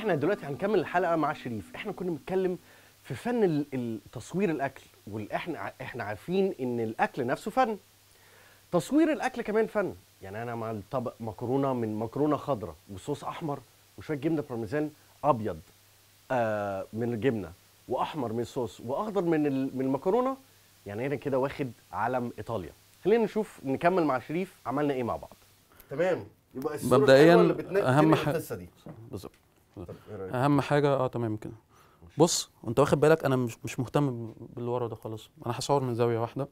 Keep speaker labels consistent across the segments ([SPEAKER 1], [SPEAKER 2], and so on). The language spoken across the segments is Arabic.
[SPEAKER 1] احنا دلوقتي هنكمل الحلقه مع شريف احنا كنا بنتكلم في فن تصوير الاكل واحنا احنا عارفين ان الاكل نفسه فن تصوير الاكل كمان فن يعني انا مع الطبق مكرونه من مكرونه خضراء وصوص احمر وشويه جبنه بارميزان ابيض آه من الجبنه واحمر من الصوص واخضر من من المكرونه يعني انا كده واخد علم ايطاليا خلينا نشوف نكمل مع شريف عملنا ايه مع بعض تمام يبقى الصوره مبدئيا اهم إيه حاجه بالظبط
[SPEAKER 2] إيه اهم حاجه اه تمام كده بص انت واخد بالك انا مش مش مهتم باللي ورا ده خالص انا هصور من زاويه واحده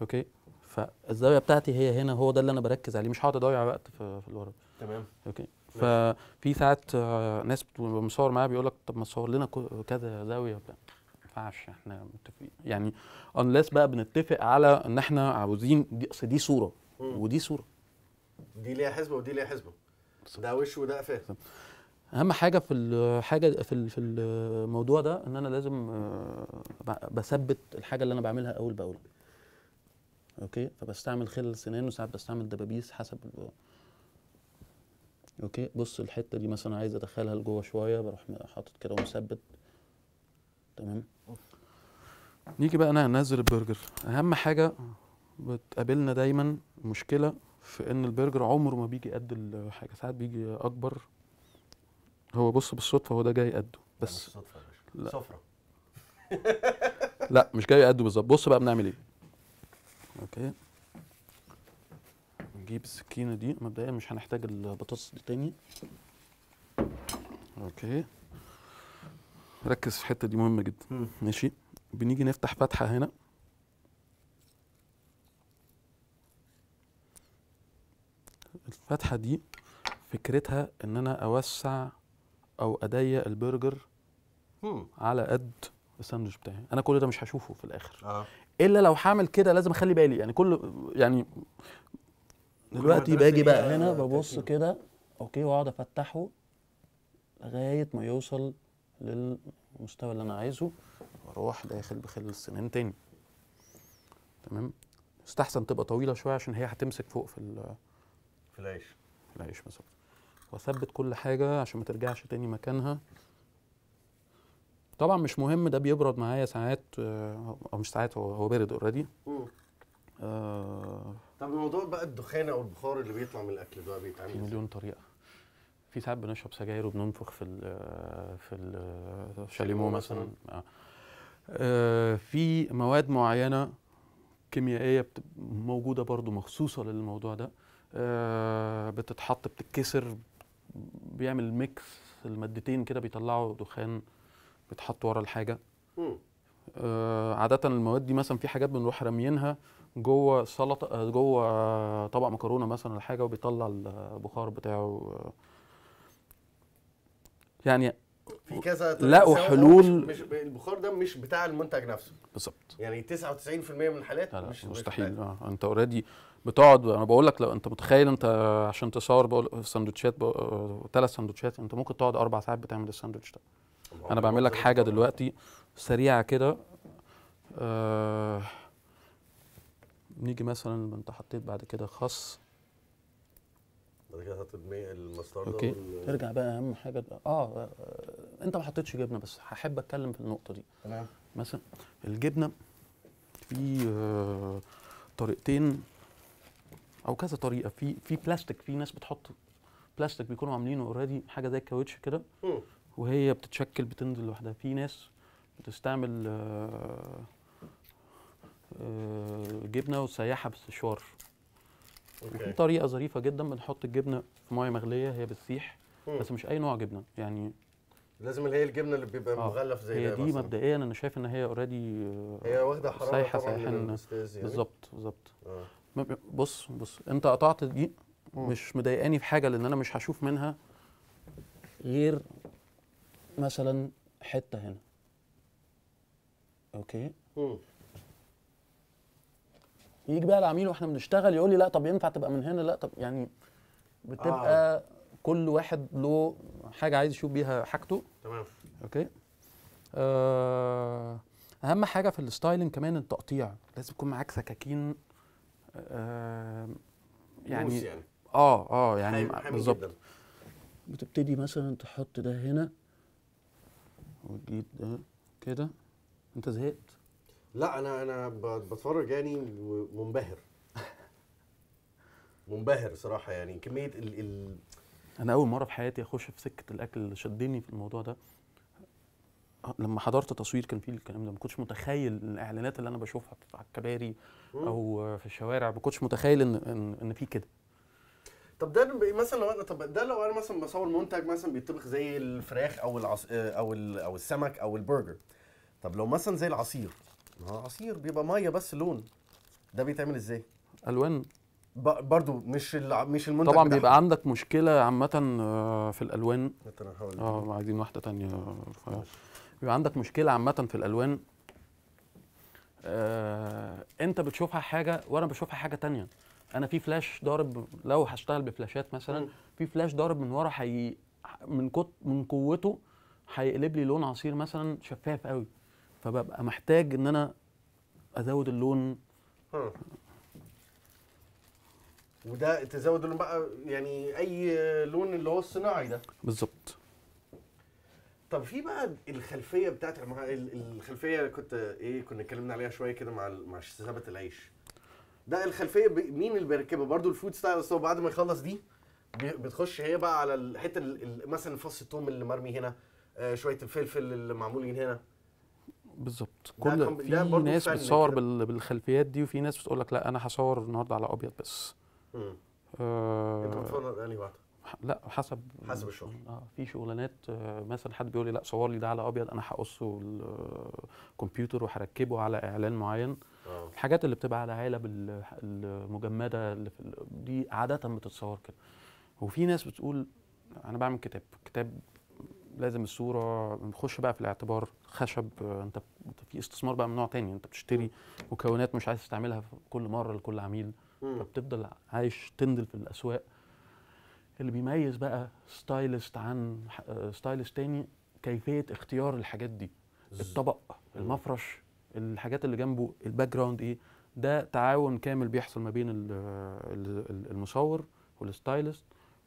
[SPEAKER 2] اوكي فالزاويه بتاعتي هي هنا هو ده اللي انا بركز عليه مش هقعد اضيع وقت في, في اللي ورا تمام اوكي ففي ساعات آه، ناس مصور معايا بيقول لك طب ما تصور لنا كذا زاويه بتاع ما ينفعش احنا متفقين يعني انلس بقى بنتفق على ان احنا عاوزين دي اصل دي صوره ودي صوره
[SPEAKER 1] دي ليها حسبه ودي ليها حسبه ده وش وده قفاه
[SPEAKER 2] اهم حاجه في الحاجه في في الموضوع ده ان انا لازم آه، بثبت الحاجه اللي انا بعملها اول باول اوكي فبستعمل خل سنان وساعات بستعمل دبابيس حسب اوكي بص الحته دي مثلا عايز ادخلها لجوه شويه بروح حاطط كده ومثبت تمام نيجي بقى انا انزل البرجر اهم حاجه بتقابلنا دايما مشكله في ان البرجر عمره ما بيجي قد الحاجه ساعات بيجي اكبر هو بص بالصدفه هو ده جاي قده بس مش يعني صدفه لا صفرة لا مش جاي قده بالظبط بص بقى بنعمل ايه اوكي نجيب السكينه دي مبدئيا مش هنحتاج البطاطس دي تاني اوكي ركز في الحته دي مهمه جدا ماشي بنيجي نفتح فتحه هنا الفتحه دي فكرتها ان انا اوسع او اضيق البرجر مم. على قد الساندوتش بتاعي انا كل ده مش هشوفه في الاخر آه. الا لو هعمل كده لازم اخلي بالي يعني كل يعني دلوقتي باجي بقى إيه؟ هنا آه، ببص كده اوكي واقعد افتحه لغايه ما يوصل للمستوى اللي انا عايزه واروح داخل بخل السنان تاني تمام يستحسن تبقى طويله شويه عشان هي هتمسك فوق في في العيش في العيش بالظبط واثبت كل حاجه عشان ما ترجعش تاني مكانها طبعا مش مهم ده بيبرد معايا ساعات آه، او مش ساعات هو هو بارد اوريدي آه
[SPEAKER 1] طب موضوع بقى الدخان او البخار اللي بيطلع من الاكل ده بيتعمل في مليون
[SPEAKER 2] طريقه في ساعات بنشرب سجاير وبننفخ في الـ في الشاليمو مثلا آه. آه في مواد معينه كيميائيه موجوده برضو مخصوصه للموضوع ده آه بتتحط بتتكسر بيعمل ميكس المادتين كده بيطلعوا دخان بيتحط ورا الحاجه آه عاده المواد دي مثلا في حاجات بنروح راميينها جوه سلطه آه، جوه طبق مكرونه مثلا ولا حاجه وبيطلع البخار بتاعه يعني في كذا لقوا حلول مش
[SPEAKER 1] البخار ده مش بتاع المنتج نفسه بالظبط يعني 99% من الحالات مش مستحيل مش مستحيل
[SPEAKER 2] آه. انت اوريدي بتقعد انا بقول لك لو انت متخيل انت عشان تصور بقول سندوتشات ثلاث سندوتشات انت ممكن تقعد اربع ساعات بتعمل الساندوتش ده انا بعمل لك حاجه دلوقتي سريعه كده آه نيجي مثلا انت حطيت بعد كده خس بعد كده حطيت المستردة اوكي ارجع بقى اهم حاجه ده. آه،, اه انت ما حطيتش جبنه بس هحب اتكلم في النقطه دي تمام مثلا الجبنه في آه طريقتين او كذا طريقه في في بلاستيك في ناس بتحط بلاستيك بيكونوا عاملينه اوريدي حاجه زي الكاوتش كده وهي بتتشكل بتنزل لوحدها في ناس بتستعمل آه، آه، جبنه وسيحها بالسشوار وفي طريقه ظريفه جدا بنحط الجبنه في ميه مغليه هي بتسيح بس مش اي نوع جبنه يعني
[SPEAKER 1] لازم اللي هي الجبنه اللي بيبقى آه. مغلف زي هي دي مبدئيا
[SPEAKER 2] انا شايف ان هي اوريدي آه، هي واخده حراره سايحه سايحه يعني. بالظبط بالظبط آه. بص بص انت قطعت دي مش مضايقاني في حاجه لان انا مش هشوف منها غير مثلا حته هنا اوكي مم. يجي بقى العميل واحنا بنشتغل يقول لي لا طب ينفع تبقى من هنا لا طب يعني بتبقى آه. كل واحد له حاجه عايز يشوف بيها حاجته تمام اوكي آه اهم حاجه في الستايلنج كمان التقطيع لازم يكون معاك سكاكين آه، يعني, يعني اه اه يعني بالظبط بتبتدي مثلا تحط ده هنا وتجيب ده كده انت زهقت
[SPEAKER 1] لا انا انا بتفرج يعني منبهر منبهر صراحه يعني كميه ال, ال
[SPEAKER 2] انا اول مره في حياتي اخش في سكه الاكل شدني في الموضوع ده آه، لما حضرت تصوير كان فيه الكلام ده ما كنتش متخيل الاعلانات اللي انا بشوفها على الكباري او في الشوارع ما كنتش متخيل ان ان, إن في كده
[SPEAKER 1] طب ده مثلا لو انا طب ده لو انا مثلا بصور منتج مثلا بيطبخ زي الفراخ او العص... آه، او ال... او السمك او البرجر طب لو مثلا زي العصير ما هو عصير بيبقى ميه بس لون ده بيتعمل ازاي الوان برضو مش مش المنتج طبعا بيبقى
[SPEAKER 2] عندك مشكله عامه آه، في الالوان اه عايزين واحده ثانيه بيبقى عندك مشكله عامه في الالوان آه انت بتشوفها حاجه وانا بشوفها حاجه تانية انا في فلاش ضارب لو هشتغل بفلاشات مثلا في فلاش ضارب من ورا حي من كت من قوته هيقلب لي لون عصير مثلا شفاف قوي فببقى محتاج ان انا ازود اللون
[SPEAKER 1] وده تزود اللون بقى يعني اي لون اللي هو الصناعي ده بالظبط طب في بقى الخلفيه بتاعت الخلفيه اللي كنت ايه كنا اتكلمنا عليها شويه كده مع مع سبت العيش ده الخلفيه مين اللي بيركبها برضو الفود بس هو بعد ما يخلص دي بتخش هي بقى على الحته مثلا فص الثوم اللي مرمي هنا آه شويه الفلفل اللي معمولين هنا
[SPEAKER 2] بالظبط كل ده في ناس بتصور كده. بالخلفيات دي وفي ناس بتقول لك لا انا هصور النهارده على ابيض بس امم آه انت بتصور انهي واحده لا حسب حسب الشغل اه في شغلانات آه، مثلا حد بيقول لي لا صور لي ده على ابيض انا هقصه الكمبيوتر آه، وهركبه على اعلان معين أوه. الحاجات اللي بتبقى على علب المجمده اللي في دي عاده بتتصور كده وفي ناس بتقول انا بعمل كتاب كتاب لازم الصوره نخش بقى في الاعتبار خشب آه، انت في استثمار بقى من نوع تاني انت بتشتري مكونات مش عايز تستعملها كل مره لكل عميل فبتفضل عايش تندل في الاسواق اللي بيميز بقى ستايلست عن ستايلست آه، تاني كيفيه اختيار الحاجات دي الطبق المفرش الحاجات اللي جنبه الباك جراوند ايه ده تعاون كامل بيحصل ما بين المصور والستايلست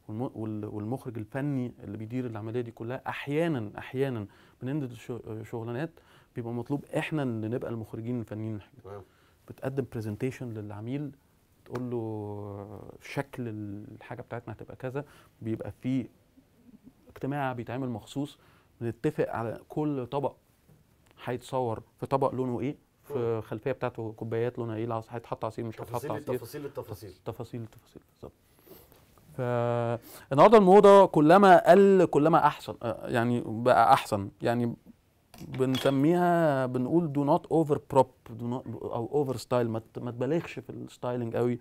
[SPEAKER 2] والمخرج الفني اللي بيدير العمليه دي كلها احيانا احيانا بننزل شغلانات بيبقى مطلوب احنا اللي نبقى المخرجين الفنيين بتقدم برزنتيشن للعميل بتقول له شكل الحاجه بتاعتنا هتبقى كذا بيبقى في اجتماع بيتعمل مخصوص بنتفق على كل طبق هيتصور في طبق لونه ايه في خلفيه بتاعته كوبايات لونها ايه هيتحط عصير مش هيتحط عصير التفاصيل التفاصيل التفاصيل التفاصيل بالظبط فالنهارده الموضه كلما قل كلما احسن آه، يعني بقى احسن يعني بنسميها بنقول دو نوت اوفر بروب او اوفر ستايل ما تبالغش في الستايلنج قوي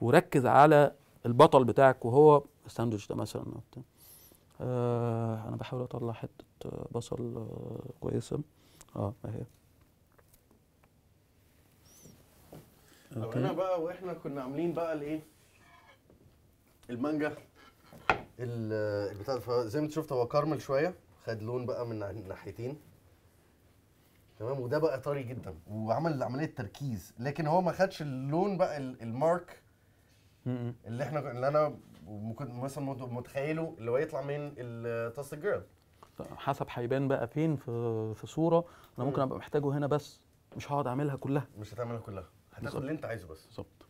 [SPEAKER 2] وركز على البطل بتاعك وهو الساندوتش ده مثلا آه انا بحاول اطلع حته آه، بصل آه، كويسه اه اهي طب هنا
[SPEAKER 1] بقى واحنا كنا عاملين بقى الايه المانجا البتاع آه، زي ما انت شفت هو كارمل شويه خد لون بقى من الناحيتين تمام وده بقى طري جدا وعمل عمليه تركيز لكن هو ما خدش اللون بقى المارك اللي احنا اللي انا ممكن مثلا متخيله اللي هو يطلع من التاست جيرل
[SPEAKER 2] حسب هيبان بقى فين في في صوره انا ممكن ابقى محتاجه هنا بس مش هقعد اعملها كلها مش هتعملها كلها هتاخد اللي انت
[SPEAKER 1] عايزه بس بالظبط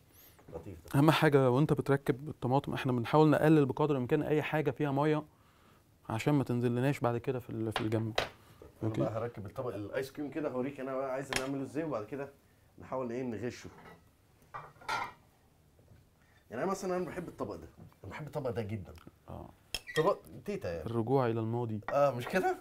[SPEAKER 1] لطيف ده اهم
[SPEAKER 2] حاجه وانت بتركب الطماطم احنا بنحاول نقلل بقدر الامكان اي حاجه فيها ميه عشان ما تنزلناش بعد كده في الجنب اوكي بقى
[SPEAKER 1] هركب الطبق الايس كريم كده هوريك انا بقى عايز نعمله ازاي وبعد كده نحاول ايه نغشه يعني انا مثلا انا بحب الطبق ده انا بحب الطبق ده جدا اه طبق تيتا يعني الرجوع الى الماضي اه مش كده؟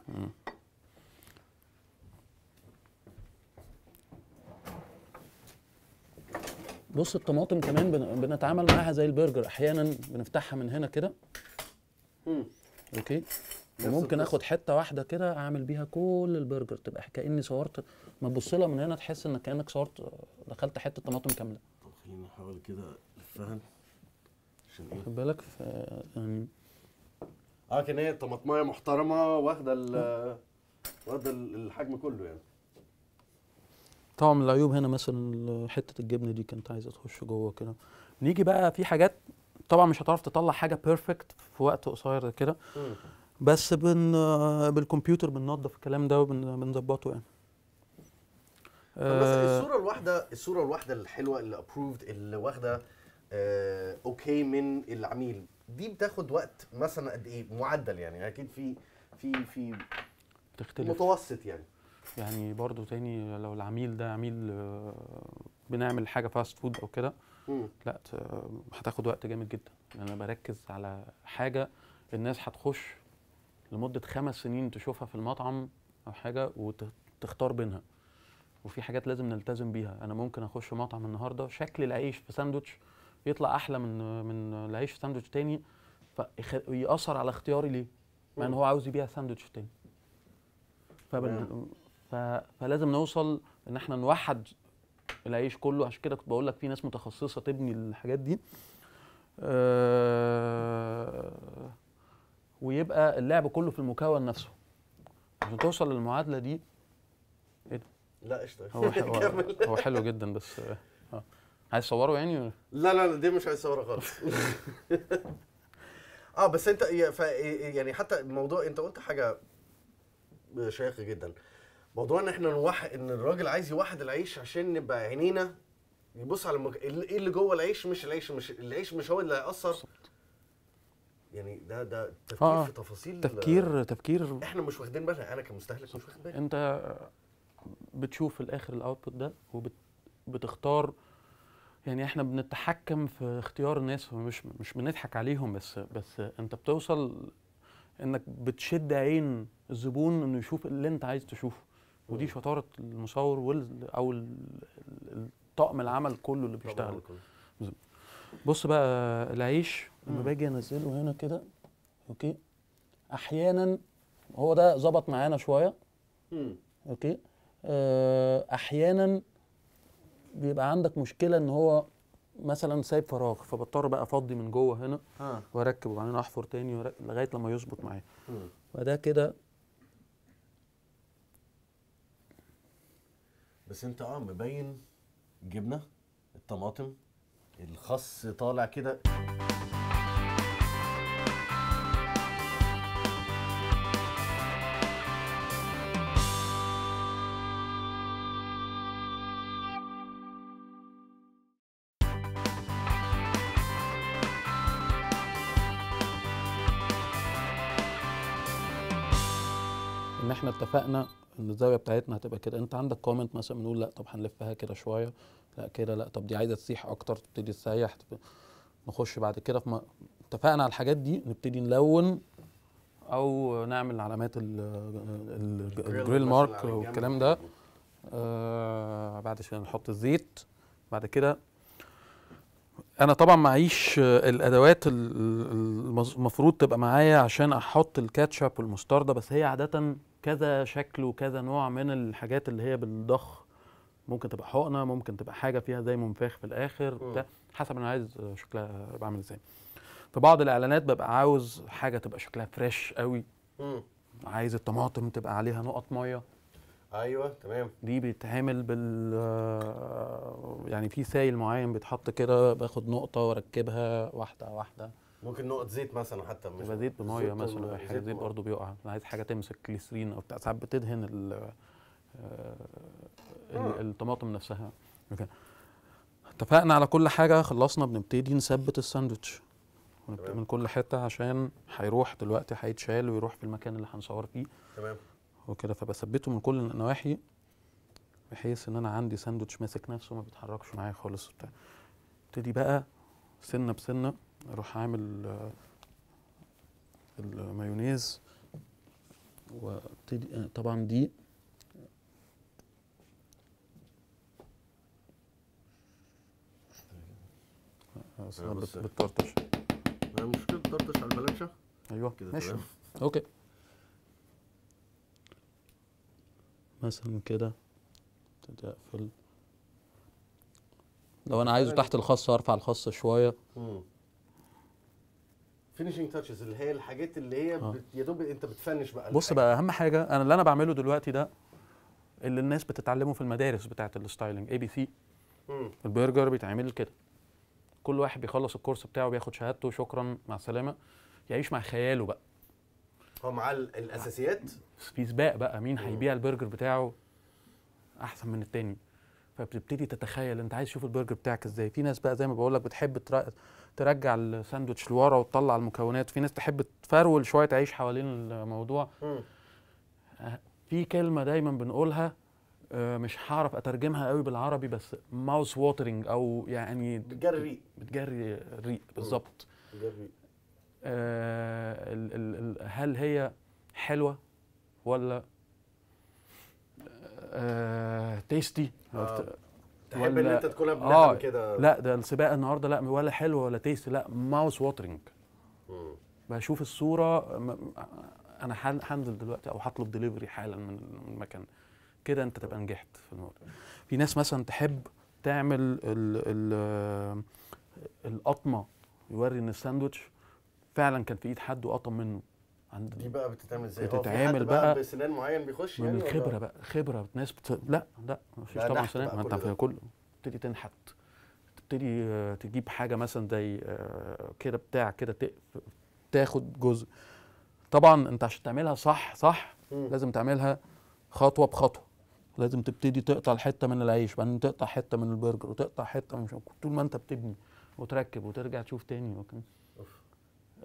[SPEAKER 2] بص الطماطم كمان بنتعامل معاها زي البرجر احيانا بنفتحها من هنا كده اوكي وممكن اخد حته واحده كده اعمل بيها كل البرجر تبقى كاني صورت ما تبص لها من هنا تحس انك كانك صورت دخلت حته طماطم كامله
[SPEAKER 1] طب خلينا نحاول كده الفهم عشان
[SPEAKER 2] ايه خد بالك يعني
[SPEAKER 1] اه كان هي طماطمايه محترمه واخده واخده الحجم كله يعني
[SPEAKER 2] طبعا من العيوب هنا مثلا حته الجبنه دي كانت عايزه تخش جوه كده نيجي بقى في حاجات طبعا مش هتعرف تطلع حاجه بيرفكت في وقت قصير كده بس بن آه، بالكمبيوتر بننظف الكلام ده وبنظبطه يعني بس آه، الصوره
[SPEAKER 1] الواحده الصوره الواحده الحلوه اللي ابروفد اللي واخده آه اوكي من العميل دي بتاخد وقت مثلا قد ايه معدل يعني اكيد في في في
[SPEAKER 2] بتختلف متوسط يعني يعني برضو تاني لو العميل ده عميل آه، بنعمل حاجه فاست فود او كده لا هتاخد وقت جامد جدا يعني انا بركز على حاجه الناس هتخش لمده خمس سنين تشوفها في المطعم او حاجه وتختار بينها وفي حاجات لازم نلتزم بيها انا ممكن اخش مطعم النهارده شكل العيش في ساندوتش يطلع احلى من من العيش في ساندوتش تاني فيأثر على اختياري ليه مع ان هو عاوز يبيع ساندوتش تاني ف... فلازم نوصل ان احنا نوحد العيش كله عشان كده كنت بقول لك في ناس متخصصه تبني الحاجات دي آه، يبقى اللعب كله في المكون نفسه عشان توصل للمعادله دي ايه ده؟ لا اشتغل هو, هو, هو حلو جدا بس اه صوره يعني
[SPEAKER 1] لا لا لا دي مش عايز هيصورها خالص اه بس انت إيه، إيه، يعني حتى الموضوع انت قلت حاجه شيقه جدا موضوع ان احنا نوحد ان الراجل عايز يوحد العيش عشان نبقى عينينا يبص على المك... ايه اللي جوه العيش مش العيش مش العيش مش هو اللي هيأثر يعني ده ده تفكير آه،, آه. في تفاصيل تفكير تفكير احنا مش واخدين بالنا انا كمستهلك مش واخد بالي
[SPEAKER 2] انت بتشوف في الاخر الاوتبوت ده وبتختار يعني احنا بنتحكم في اختيار الناس مش مش بنضحك عليهم بس بس انت بتوصل انك بتشد عين الزبون انه يشوف اللي انت عايز تشوفه ودي شطاره المصور او طاقم العمل كله اللي بيشتغل بص بقى العيش لما باجي انزله هنا كده اوكي احيانا هو ده ظبط معانا شويه اوكي آه، احيانا بيبقى عندك مشكله ان هو مثلا سايب فراغ فبضطر بقى افضي من جوه هنا آه. واركب وبعدين احفر تاني لغايه لما يظبط معايا فده كده
[SPEAKER 1] بس انت اه مبين جبنه الطماطم الخص طالع كده
[SPEAKER 2] ان احنا اتفقنا ان الزاويه بتاعتنا هتبقى كده انت عندك كومنت مثلا بنقول لا طب هنلفها كده شويه لا كده لا طب دي عايزه تسيح اكتر تبتدي تسيح نخش بعد كده في اتفقنا على الحاجات دي نبتدي نلون او نعمل علامات الجريل مارك والكلام ده آه بعد شويه نحط الزيت بعد كده انا طبعا معيش الادوات المفروض تبقى معايا عشان احط الكاتشب والمستردة بس هي عاده كذا شكل وكذا نوع من الحاجات اللي هي بالضخ ممكن تبقى حقنه ممكن تبقى حاجه فيها زي منفاخ في الاخر بتاع حسب انا عايز شكلها يبقى عامل ازاي في بعض الاعلانات ببقى عاوز حاجه تبقى شكلها فريش قوي مم. عايز الطماطم تبقى عليها نقط ميه
[SPEAKER 1] ايوه تمام
[SPEAKER 2] دي بيتعمل بال يعني في سايل معين بيتحط كده باخد نقطه واركبها واحده واحده ممكن نقط زيت مثلا حتى مش زيت بميه مثلا حاجه زيت برضه بيقع انا عايز حاجه تمسك كليسرين او بتاع ساعات بتدهن آه، الطماطم نفسها اتفقنا على كل حاجه خلصنا بنبتدي نثبت الساندوتش من كل حته عشان هيروح دلوقتي هيتشال ويروح في المكان اللي هنصور فيه تمام وكده فبثبته من كل النواحي بحيث ان انا عندي ساندوتش ماسك نفسه ما بيتحركش معايا خالص وبتاع ابتدي بقى سنه بسنه اروح عامل آه، المايونيز وابتدي آه، طبعا دي آه، بتطرطش هي مشكله تطرطش على البلانشه ايوه كده ماشي طبعا. اوكي مثلا كده ابتدي اقفل لو انا عايزه تحت الخاصه ارفع الخاصه شويه
[SPEAKER 1] فينيشنج تاتشز اللي هي الحاجات اللي هي آه. يا دوب انت بتفنش بقى بص
[SPEAKER 2] بقى اهم حاجه انا اللي انا بعمله دلوقتي ده اللي الناس بتتعلمه في المدارس بتاعه الستايلنج اي بي سي البرجر بيتعمل كده كل واحد بيخلص الكورس بتاعه بياخد شهادته شكرا مع السلامه يعيش مع خياله بقى
[SPEAKER 1] هو معاه الاساسيات
[SPEAKER 2] في سباق بقى مين هيبيع البرجر بتاعه احسن من التاني فبتبتدي تتخيل انت عايز تشوف البرجر بتاعك ازاي في ناس بقى زي ما بقول لك بتحب ترجع الساندوتش لورا وتطلع المكونات في ناس تحب تفرول شويه تعيش حوالين الموضوع آه، في كلمه دايما بنقولها آه، مش هعرف اترجمها قوي بالعربي بس ماوس ووترنج او يعني بتجري ريق بتجري الريق بالظبط بتجري آه، هل هي حلوه ولا تيستي آه، تحب ان انت تاكلها بلحم آه كده لا ده السباق النهارده لا ولا حلوه ولا تيستي لا ماوس ووترنج بشوف الصوره انا هنزل دلوقتي او هطلب دليفري حالا من المكان كده انت تبقى نجحت في الموضوع في ناس مثلا تحب تعمل ال ال القطمه يوري ان الساندوتش فعلا كان في ايد حد وقطم منه عند دي بقى بتتعمل ازاي؟ أه، بتتعمل بقى, بقى بسنان معين بيخش من يعني الخبره بقى خبره ناس بت... لا لا مفيش طبعا سنان ما انت كله تبتدي تنحت تبتدي آه، تجيب حاجه مثلا زي آه، كده بتاع كده تاخد جزء طبعا انت عشان تعملها صح صح م. لازم تعملها خطوه بخطوه لازم تبتدي تقطع حته من العيش بعدين تقطع حته من البرجر وتقطع حته مش طول ما انت بتبني وتركب وترجع تشوف تاني وكان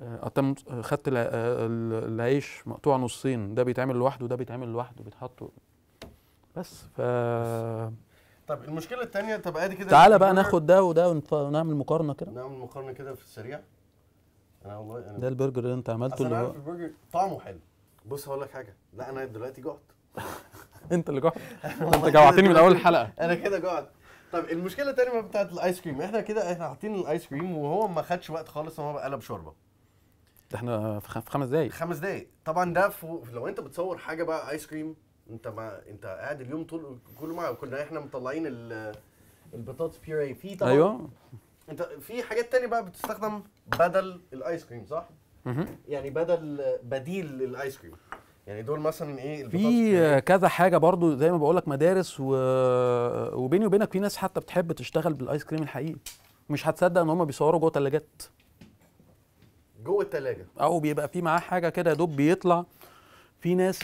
[SPEAKER 2] أتم آه، آه، خدت آه، العيش مقطوع نصين ده بيتعمل لوحده وده بيتعمل لوحده بيتحطوا بس ف
[SPEAKER 1] طب المشكله الثانيه طب ادي كده تعالى بقى ناخد ده
[SPEAKER 2] وده ونعمل مقارنه كده
[SPEAKER 1] نعمل مقارنه كده في السريع انا والله انا ده
[SPEAKER 2] البرجر اللي انت عملته اللي هو
[SPEAKER 1] البرجر طعمه حلو بص هقول لك حاجه لا انا دلوقتي جعت
[SPEAKER 2] انت اللي جوعت انت جوعتني من اول الحلقه انا
[SPEAKER 1] كده جوعت طب المشكله الثانيه بتاعت الايس كريم احنا كده احنا حاطين الايس كريم وهو ما خدش وقت خالص ان هو قلب شوربه
[SPEAKER 2] احنا في خمس دقايق خمس دقايق
[SPEAKER 1] طبعا ده فو... لو انت بتصور حاجه بقى ايس كريم انت ما انت قاعد اليوم طول كله معاه كنا احنا مطلعين ال... البطاطس بيوري في طبعا ايوه انت في حاجات تانية بقى بتستخدم بدل الايس كريم صح؟ يعني بدل بديل للايس كريم يعني دول مثلا ايه
[SPEAKER 2] في كذا حاجه برضو زي ما بقول لك مدارس و... وبيني وبينك في ناس حتى بتحب تشتغل بالايس كريم الحقيقي مش هتصدق ان هم بيصوروا جوه ثلاجات
[SPEAKER 1] جوه الثلاجه
[SPEAKER 2] او بيبقى في معاه حاجه كده يا دوب بيطلع في ناس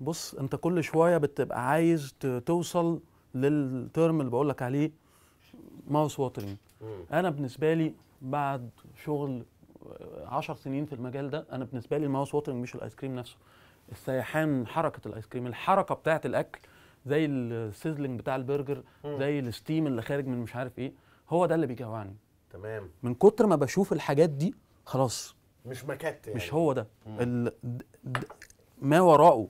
[SPEAKER 2] بص انت كل شويه بتبقى عايز توصل للترم اللي بقول لك عليه ماوس واترين انا بالنسبه لي بعد شغل 10 سنين في المجال ده انا بالنسبه لي الماوس واترنج مش الايس كريم نفسه السيحان حركه الايس كريم الحركه بتاعه الاكل زي السيزلينج بتاع البرجر زي الستيم اللي خارج من مش عارف ايه هو ده اللي بيجوعني تمام من كتر ما بشوف الحاجات دي خلاص
[SPEAKER 1] مش مكت يعني. مش هو ده ال...
[SPEAKER 2] ما وراءه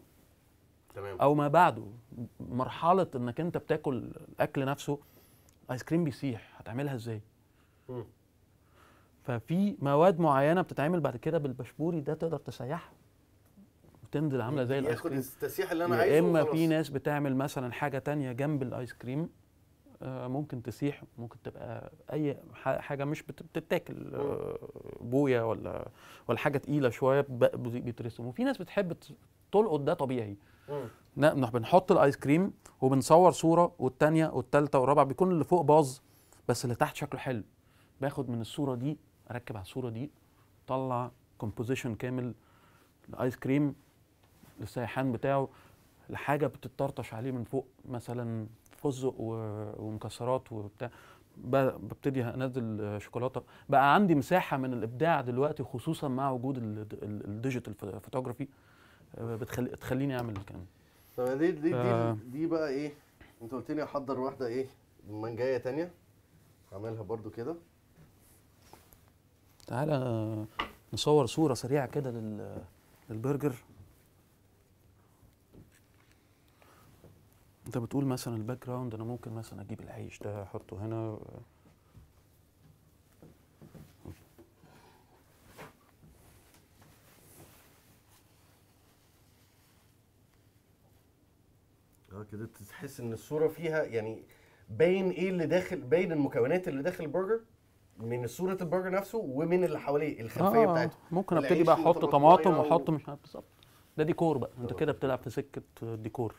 [SPEAKER 2] تمام او ما بعده مرحله انك انت بتاكل الاكل نفسه ايس كريم بيسيح هتعملها ازاي ففي مواد معينه بتتعمل بعد كده بالبشبوري ده تقدر تسيحها بتنزل عامله زي الايس كريم
[SPEAKER 1] التسيح اللي انا عايزه يا اما في ناس
[SPEAKER 2] بتعمل مثلا حاجه تانية جنب الايس كريم آه، ممكن تسيح ممكن تبقى اي حاجه مش بتتاكل آه، بويا ولا ولا حاجه تقيله شويه بيترسم وفي ناس بتحب تلقط ده طبيعي بنحط الايس كريم وبنصور صوره والثانيه والثالثه والرابعه بيكون اللي فوق باظ بس اللي تحت شكله حلو باخد من الصوره دي اركب على الصوره دي طلع كومبوزيشن كامل الايس كريم السيحان بتاعه لحاجه بتطرطش عليه من فوق مثلا فزق ومكسرات وبتاع ببتدي انزل شوكولاته بقى عندي مساحه من الابداع دلوقتي خصوصا مع وجود الديجيتال فوتوغرافي آه، بتخلي تخليني اعمل الكلام
[SPEAKER 1] طب دي دي, ف... دي آه. دي بقى ايه انت قلت لي احضر واحده ايه منجايه تانية اعملها برضو كده
[SPEAKER 2] تعالى نصور صوره سريعه كده للبرجر انت بتقول مثلا الباك جراوند انا ممكن مثلا اجيب العيش ده احطه هنا
[SPEAKER 1] اه كده تحس ان الصوره فيها يعني باين ايه اللي داخل باين المكونات اللي داخل البرجر من صوره البرجر نفسه ومن اللي حواليه الخلفيه آه, آه، بتاعته ممكن ابتدي بقى احط طماطم يعني واحط مش
[SPEAKER 2] عارف بالظبط ده ديكور بقى انت كده بتلعب في سكه ديكور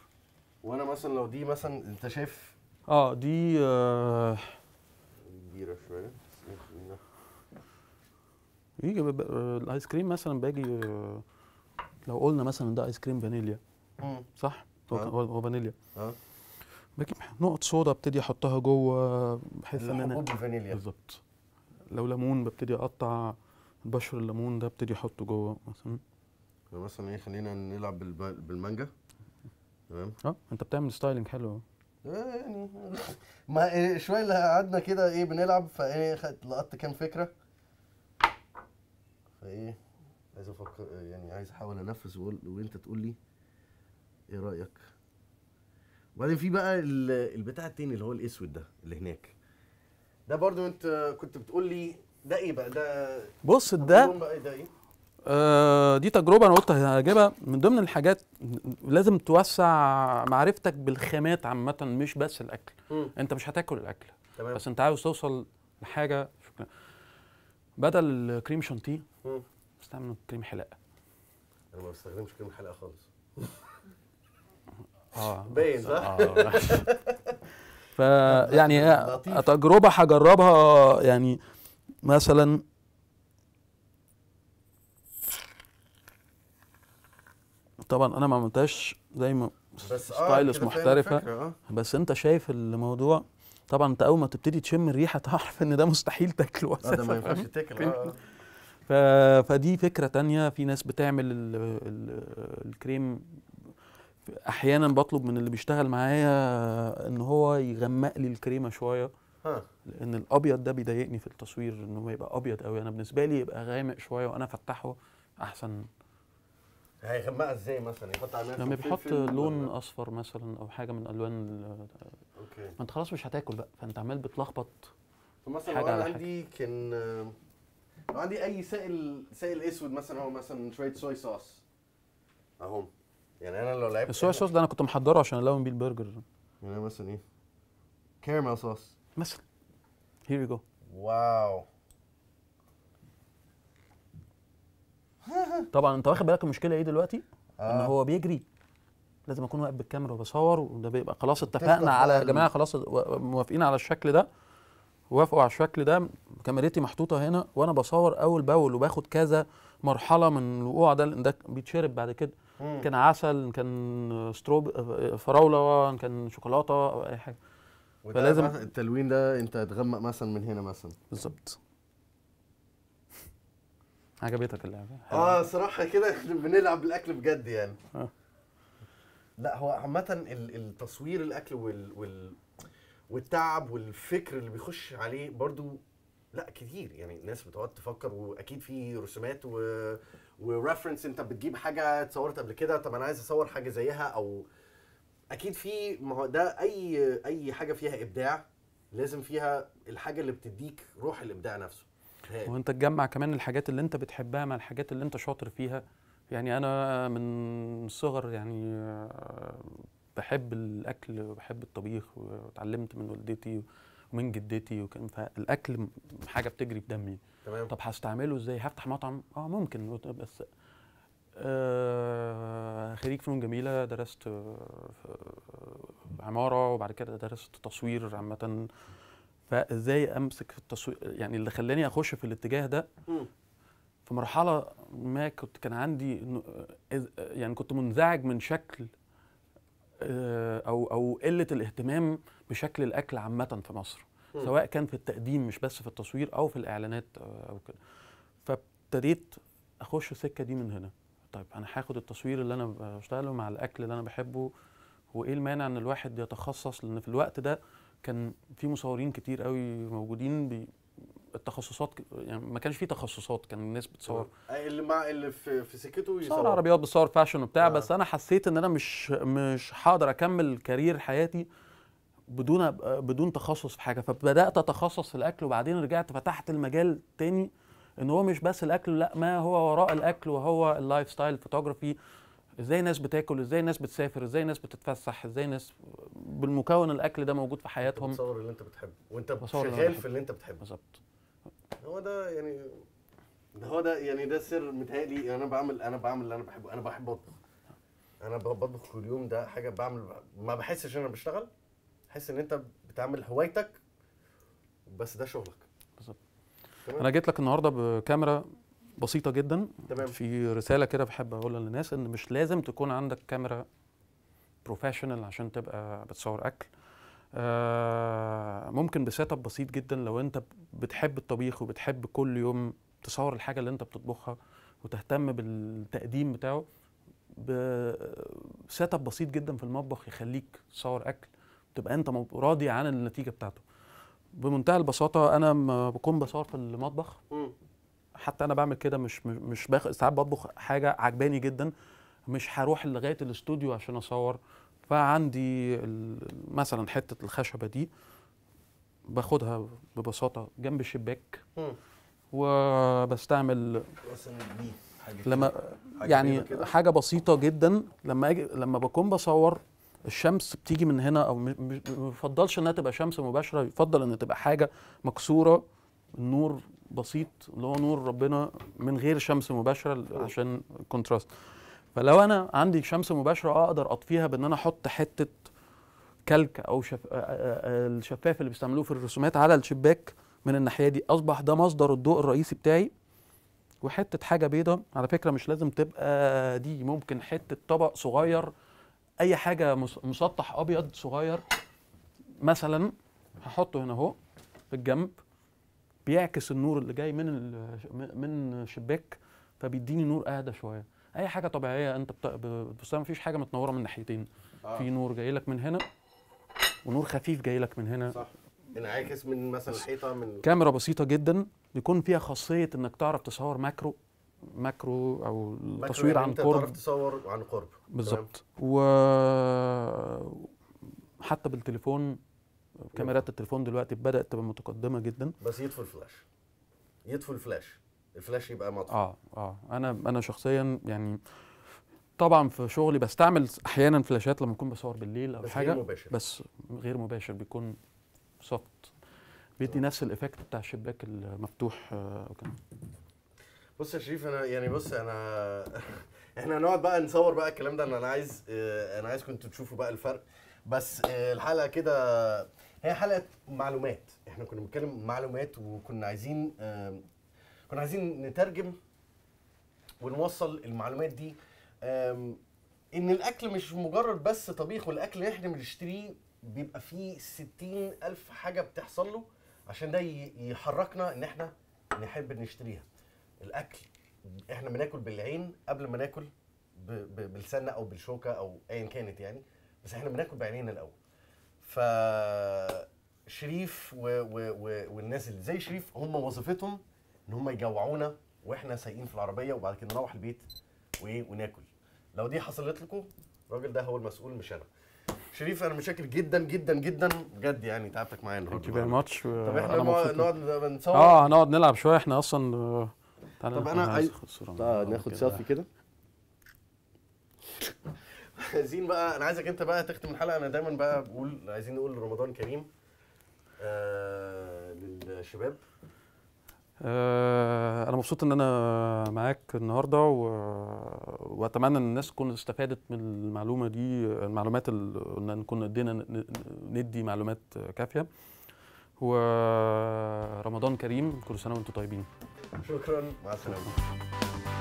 [SPEAKER 1] وانا مثلا لو دي مثلا انت شايف
[SPEAKER 2] اه دي آه
[SPEAKER 1] كبيره شويه
[SPEAKER 2] يجي الايس كريم مثلا باجي آه، لو قلنا مثلا ده ايس كريم فانيليا صح آه. هو فانيليا اه بجيب نقط صودا ابتدي احطها جوه بحيث ان انا بالظبط لو ليمون ببتدي اقطع بشر الليمون ده ابتدي احطه جوه مثلا
[SPEAKER 1] مثلا ايه خلينا نلعب بالمانجا تمام اه انت بتعمل ستايلنج حلو آه، يعني ما إيه، شويه اللي قعدنا كده ايه بنلعب فايه لقطت كام فكره فايه عايز افكر آه، يعني عايز احاول انفذ وانت تقول لي ايه رايك وبعدين في بقى البتاع التاني اللي هو الاسود ده اللي هناك ده برضو انت كنت بتقول لي ده ايه بقى ده بص ده, ده ايه
[SPEAKER 2] آه دي تجربه انا قلت هجيبها من ضمن الحاجات لازم توسع معرفتك بالخامات عامه مش بس الاكل م. انت مش هتاكل الاكل تمام. بس انت عاوز توصل لحاجه شكرا. بدل كريم شانتيه استعمل كريم حلاقه
[SPEAKER 1] انا ما بستخدمش كريم حلاقه خالص
[SPEAKER 2] اه باين صح؟ آه. يعني تجربه هجربها يعني مثلا طبعا انا ما عملتهاش زي ما بس آه، ستايلس آه محترفه آه. بس انت شايف الموضوع طبعا انت اول ما تبتدي تشم الريحه تعرف ان ده مستحيل تاكله آه ده ما ينفعش تاكل آه. ف... فدي فكره تانية في ناس بتعمل ال... ال... الكريم احيانا بطلب من اللي بيشتغل معايا ان هو يغمق لي الكريمه شويه لان الابيض ده بيضايقني في التصوير ان هو يبقى ابيض قوي انا بالنسبه لي يبقى غامق شويه وانا افتحه احسن
[SPEAKER 1] هيغمقها ازاي مثلا يحط عليها لما يعني بيحط لون
[SPEAKER 2] ولا؟ اصفر مثلا او حاجه من الوان اوكي ما انت خلاص مش هتاكل بقى فانت عمال بتلخبط فمثلا لو انا
[SPEAKER 1] عندي كان لو عندي اي سائل سائل اسود مثلا هو مثلا شويه صويا صوص اهو يعني انا لو لعبت الصويا صوص
[SPEAKER 2] ده انا كنت محضره عشان الون بيه البرجر يعني مثلا ايه كارميل صوص مثلا هير يو جو
[SPEAKER 1] واو
[SPEAKER 2] طبعا انت واخد بالك المشكله ايه دلوقتي؟ آه. ان هو بيجري لازم اكون واقف بالكاميرا وبصور وده بيبقى خلاص اتفقنا على يا جماعه خلاص موافقين على الشكل ده وافقوا على الشكل ده كاميرتي محطوطه هنا وانا بصور اول باول وباخد كذا مرحله من الوقوع ده ده بيتشرب بعد كده مم. كان عسل كان ستروب فراوله كان شوكولاته او اي حاجه فلازم
[SPEAKER 1] التلوين ده انت هتغمق مثلا من هنا
[SPEAKER 2] مثلا بالظبط عجبتك اللعبه حلو.
[SPEAKER 1] اه صراحه كده بنلعب الأكل بجد يعني آه. لا هو عامه التصوير الاكل وال, وال والتعب والفكر اللي بيخش عليه برضو لا كتير يعني الناس بتقعد تفكر واكيد في رسومات و وريفرنس انت بتجيب حاجه اتصورت قبل كده طب انا عايز اصور حاجه زيها او اكيد في ما هو ده اي اي حاجه فيها ابداع لازم فيها الحاجه اللي بتديك روح الابداع نفسه
[SPEAKER 2] وانت تجمع كمان الحاجات اللي انت بتحبها مع الحاجات اللي انت شاطر فيها يعني انا من صغر يعني آه، بحب الاكل وبحب الطبيخ واتعلمت من والدتي ومن جدتي وكان فالاكل حاجه بتجري في دمي تمام طب هستعمله ازاي هفتح مطعم اه ممكن بس آه خريج فنون جميله درست آه، عماره وبعد كده درست تصوير عامه فازاي امسك في التصوير يعني اللي خلاني اخش في الاتجاه ده في مرحله ما كنت كان عندي يعني كنت منزعج من شكل آه، او او قله الاهتمام بشكل الاكل عامه في مصر سواء كان في التقديم مش بس في التصوير او في الاعلانات آه، او كده فابتديت اخش السكه دي من هنا طيب انا هاخد التصوير اللي انا بشتغله مع الاكل اللي انا بحبه وايه المانع ان الواحد يتخصص لان في الوقت ده كان في مصورين كتير قوي موجودين بي التخصصات يعني ما كانش في تخصصات كان الناس بتصور
[SPEAKER 1] آه، اللي مع اللي في, في سكته
[SPEAKER 2] يصور عربيات بتصور فاشن وبتاع آه. بس انا حسيت ان انا مش مش هقدر اكمل كارير حياتي بدون بدون تخصص في حاجه فبدات اتخصص في الاكل وبعدين رجعت فتحت المجال تاني ان هو مش بس الاكل لا ما هو وراء الاكل وهو اللايف ستايل فوتوغرافي ازاي ناس بتاكل ازاي ناس بتسافر ازاي ناس بتتفسح ازاي ناس بالمكون الاكل ده موجود في حياتهم بتصور اللي انت بتحبه وانت شغال في اللي انت بتحبه بالظبط
[SPEAKER 1] هو ده يعني ده هو ده يعني ده سر متهيألي انا بعمل انا بعمل اللي انا بحبه انا بحب اطبخ انا بطبخ كل يوم ده حاجه بعمل ما بحسش ان انا بشتغل بحس ان انت بتعمل هوايتك بس ده شغلك
[SPEAKER 2] بالظبط انا جيت لك النهارده بكاميرا بسيطه جدا تمام. في رساله كده بحب اقولها للناس ان مش لازم تكون عندك كاميرا بروفيشنال عشان تبقى بتصور اكل آه ممكن بسيت اب بسيط جدا لو انت بتحب الطبيخ وبتحب كل يوم تصور الحاجه اللي انت بتطبخها وتهتم بالتقديم بتاعه بسيت اب بسيط جدا في المطبخ يخليك تصور اكل تبقى انت راضي عن النتيجه بتاعته بمنتهى البساطه انا بكون بصور في المطبخ حتى انا بعمل كده مش مش باخد ساعات بطبخ حاجه عجباني جدا مش هروح لغايه الاستوديو عشان اصور فعندي مثلا حته الخشبه دي باخدها ببساطه جنب الشباك وبستعمل لما يعني حاجه بسيطه جدا لما اجي لما بكون بصور الشمس بتيجي من هنا او ما بفضلش انها تبقى شمس مباشره يفضل ان تبقى حاجه مكسوره النور بسيط اللي هو نور ربنا من غير شمس مباشره عشان الكونتراست فلو انا عندي شمس مباشره اقدر اطفيها بان انا احط حته كلك او شف... الشفاف اللي بيستعملوه في الرسومات على الشباك من الناحيه دي اصبح ده مصدر الضوء الرئيسي بتاعي وحته حاجه بيضة على فكره مش لازم تبقى دي ممكن حته طبق صغير اي حاجه مسطح ابيض صغير مثلا هحطه هنا اهو في الجنب بيعكس النور اللي جاي من من شباك فبيديني نور اهدى شويه اي حاجه طبيعيه انت ما مفيش حاجه متنوره من ناحيتين آه. في نور جاي لك من هنا ونور خفيف جاي لك من هنا صح
[SPEAKER 1] انعكس من مثلا حيطه من كاميرا
[SPEAKER 2] بسيطه جدا بيكون فيها خاصيه انك تعرف تصور ماكرو ماكرو او التصوير يعني عن قرب تعرف تصور عن قرب بالظبط و حتى بالتليفون كاميرات التليفون دلوقتي بدات تبقى متقدمه جدا بس
[SPEAKER 1] يطفي فلاش يطفي الفلاش الفلاش يبقى مطفي اه اه
[SPEAKER 2] انا انا شخصيا يعني طبعا في شغلي بستعمل احيانا فلاشات لما اكون بصور بالليل او بس حاجه غير مباشر. بس غير مباشر بيكون سوفت بيدي نفس الايفكت بتاع الشباك المفتوح آه، كده
[SPEAKER 1] بص يا شريف انا يعني بص انا احنا هنقعد بقى نصور بقى الكلام ده انا عايز آه، انا عايزكم تشوفوا بقى الفرق بس آه، الحلقه كده هي حلقه معلومات احنا كنا بنتكلم معلومات وكنا عايزين آه، كنا عايزين نترجم ونوصل المعلومات دي ان الاكل مش مجرد بس طبيخ والاكل اللي احنا بنشتريه بيبقى فيه ستين الف حاجه بتحصل له عشان ده يحركنا ان احنا نحب نشتريها الاكل احنا بناكل بالعين قبل ما ناكل بالسنه او بالشوكه او ايا كانت يعني بس احنا بناكل بعينينا الاول ف شريف و... و... و... والناس اللي زي شريف هم وظيفتهم ان هم يجوعونا واحنا سايقين في العربيه وبعد كده نروح البيت وايه وناكل لو دي حصلت لكم الراجل ده هو المسؤول مش انا شريف انا متشكر جدا جدا جدا بجد يعني تعبتك معايا النهارده طب آه، احنا نقعد نصور اه
[SPEAKER 2] هنقعد نلعب شويه احنا اصلا آه، طب انا عايز
[SPEAKER 1] ناخد سيلفي كده عايزين بقى انا عايزك انت بقى تختم الحلقه انا دايما بقى بقول عايزين نقول رمضان كريم آه للشباب
[SPEAKER 2] آه انا مبسوط ان انا معاك النهارده و... واتمنى ان الناس تكون استفادت من المعلومه دي المعلومات اللي قلنا ان كنا ادينا ندي معلومات كافيه ورمضان كريم كل سنه وانتم طيبين
[SPEAKER 1] شكرا مع السلامه